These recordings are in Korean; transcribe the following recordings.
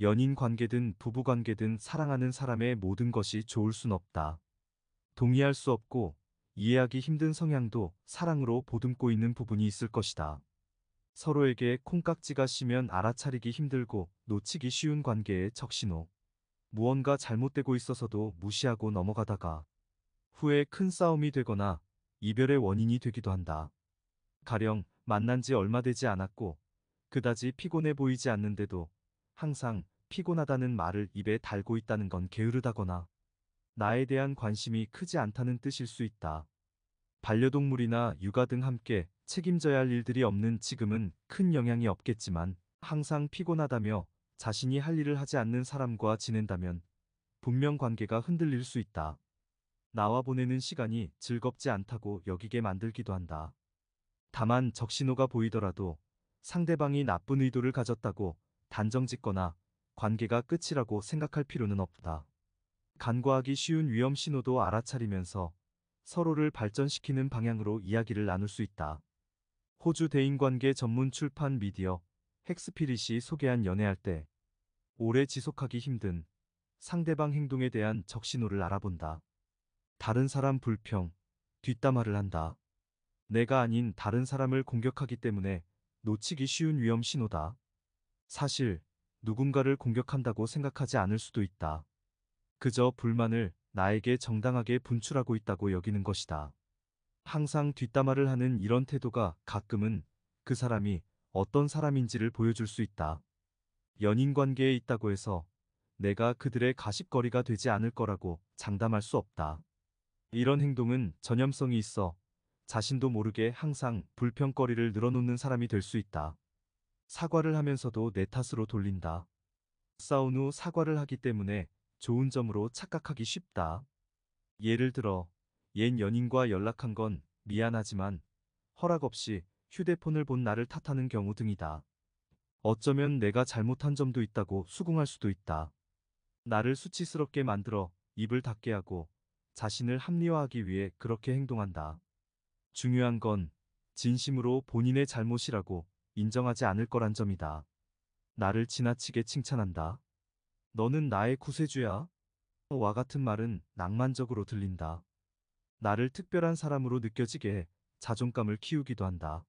연인 관계든 부부 관계든 사랑하는 사람의 모든 것이 좋을 순 없다. 동의할 수 없고 이해하기 힘든 성향도 사랑으로 보듬고 있는 부분이 있을 것이다. 서로에게 콩깍지가 씌면 알아차리기 힘들고 놓치기 쉬운 관계의 적신호. 무언가 잘못되고 있어서도 무시하고 넘어가다가 후에 큰 싸움이 되거나 이별의 원인이 되기도 한다. 가령 만난 지 얼마 되지 않았고 그다지 피곤해 보이지 않는데도 항상 피곤하다는 말을 입에 달고 있다는 건 게으르다거나 나에 대한 관심이 크지 않다는 뜻일 수 있다. 반려동물이나 육아 등 함께 책임져야 할 일들이 없는 지금은 큰 영향이 없겠지만 항상 피곤하다며 자신이 할 일을 하지 않는 사람과 지낸다면 분명 관계가 흔들릴 수 있다. 나와 보내는 시간이 즐겁지 않다고 여기게 만들기도 한다. 다만 적신호가 보이더라도 상대방이 나쁜 의도를 가졌다고 단정짓거나 관계가 끝이라고 생각할 필요는 없다. 간과하기 쉬운 위험 신호도 알아차리면서 서로를 발전시키는 방향으로 이야기를 나눌 수 있다. 호주 대인관계 전문 출판 미디어 핵스피릿이 소개한 연애할 때 오래 지속하기 힘든 상대방 행동에 대한 적신호를 알아본다. 다른 사람 불평, 뒷담화를 한다. 내가 아닌 다른 사람을 공격하기 때문에 놓치기 쉬운 위험 신호다. 사실 누군가를 공격한다고 생각하지 않을 수도 있다. 그저 불만을 나에게 정당하게 분출하고 있다고 여기는 것이다. 항상 뒷담화를 하는 이런 태도가 가끔은 그 사람이 어떤 사람인지를 보여줄 수 있다. 연인 관계에 있다고 해서 내가 그들의 가십거리가 되지 않을 거라고 장담할 수 없다. 이런 행동은 전염성이 있어 자신도 모르게 항상 불평거리를 늘어놓는 사람이 될 수 있다. 사과를 하면서도 내 탓으로 돌린다. 싸운 후 사과를 하기 때문에 좋은 점으로 착각하기 쉽다. 예를 들어 옛 연인과 연락한 건 미안하지만 허락 없이 휴대폰을 본 나를 탓하는 경우 등이다. 어쩌면 내가 잘못한 점도 있다고 수긍할 수도 있다. 나를 수치스럽게 만들어 입을 닫게 하고 자신을 합리화하기 위해 그렇게 행동한다. 중요한 건 진심으로 본인의 잘못이라고 인정하지 않을 거란 점이다. 나를 지나치게 칭찬한다. 너는 나의 구세주야. 와 같은 말은 낭만적으로 들린다. 나를 특별한 사람으로 느껴지게 자존감을 키우기도 한다.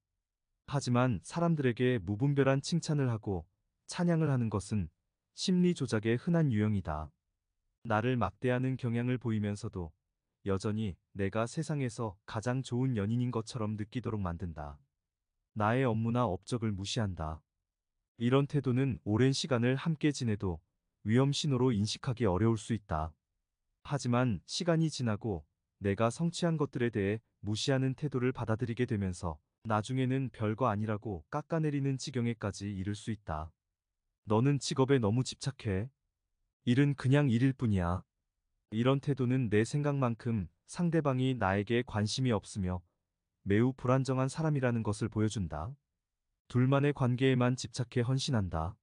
하지만 사람들에게 무분별한 칭찬을 하고 찬양을 하는 것은 심리 조작의 흔한 유형이다. 나를 막대하는 경향을 보이면서도 여전히 내가 세상에서 가장 좋은 연인인 것처럼 느끼도록 만든다. 나의 업무나 업적을 무시한다. 이런 태도는 오랜 시간을 함께 지내도 위험 신호로 인식하기 어려울 수 있다. 하지만 시간이 지나고 내가 성취한 것들에 대해 무시하는 태도를 받아들이게 되면서 나중에는 별거 아니라고 깎아내리는 지경에까지 이를 수 있다. 너는 직업에 너무 집착해. 일은 그냥 일일 뿐이야. 이런 태도는 내 생각만큼 상대방이 나에게 관심이 없으며 매우 불안정한 사람이라는 것을 보여준다. 둘만의 관계에만 집착해 헌신한다.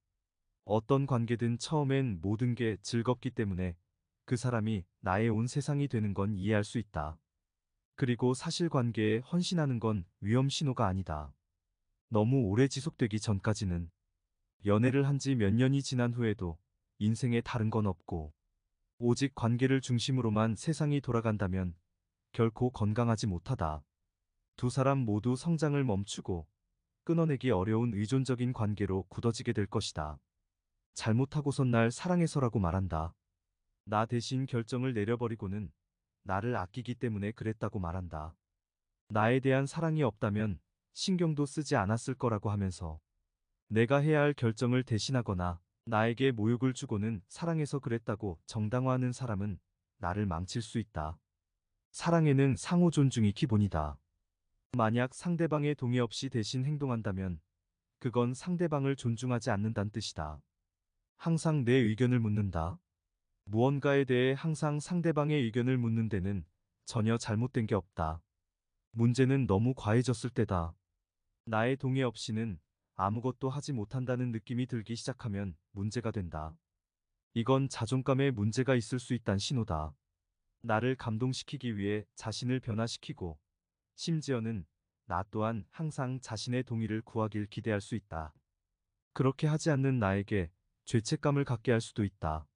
어떤 관계든 처음엔 모든 게 즐겁기 때문에 그 사람이 나의 온 세상이 되는 건 이해할 수 있다. 그리고 사실관계에 헌신하는 건 위험 신호가 아니다. 너무 오래 지속되기 전까지는 연애를 한 지 몇 년이 지난 후에도 인생에 다른 건 없고 오직 관계를 중심으로만 세상이 돌아간다면 결코 건강하지 못하다. 두 사람 모두 성장을 멈추고 끊어내기 어려운 의존적인 관계로 굳어지게 될 것이다. 잘못하고선 날 사랑해서라고 말한다. 나 대신 결정을 내려버리고는 나를 아끼기 때문에 그랬다고 말한다. 나에 대한 사랑이 없다면 신경도 쓰지 않았을 거라고 하면서 내가 해야 할 결정을 대신하거나 나에게 모욕을 주고는 사랑해서 그랬다고 정당화하는 사람은 나를 망칠 수 있다. 사랑에는 상호 존중이 기본이다. 만약 상대방의 동의 없이 대신 행동한다면 그건 상대방을 존중하지 않는다는 뜻이다. 항상 내 의견을 묻는다. 무언가에 대해 항상 상대방의 의견을 묻는 데는 전혀 잘못된 게 없다. 문제는 너무 과해졌을 때다. 나의 동의 없이는 아무것도 하지 못한다는 느낌이 들기 시작하면 문제가 된다. 이건 자존감에 문제가 있을 수 있단 신호다. 나를 감동시키기 위해 자신을 변화시키고 심지어는 나 또한 항상 자신의 동의를 구하길 기대할 수 있다. 그렇게 하지 않는 나에게 죄책감을 갖게 할 수도 있다.